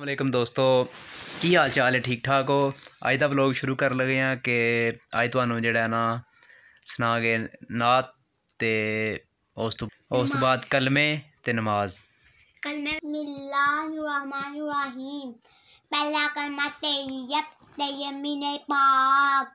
अल्लाम दोस्तों की हाल चाल है ठीक ठाक हो अज का ब्लॉग शुरू कर लगे हैं कि अज थानू जोड़ा ना सना गए नात ते उस तो उस बाद कलमे ते नमाज कलमे रहमान रहीम पहला कलमा तैयब तैयब पाक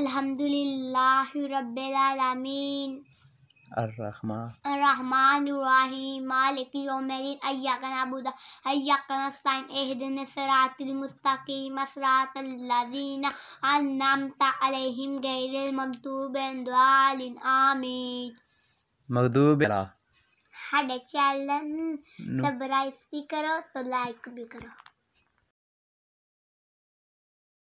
الحمد لله رب العالمين الرحمن الرحمن الرحيم مالك يوم الدين إياك نعبد اياك نستعين اهدنا الصراط المستقيم صراط الذين أنعمت عليهم غير المغضوب عليهم آمين مغضوب साढ़े चैनल सब्सक्राइब भी تو तो लाइक भी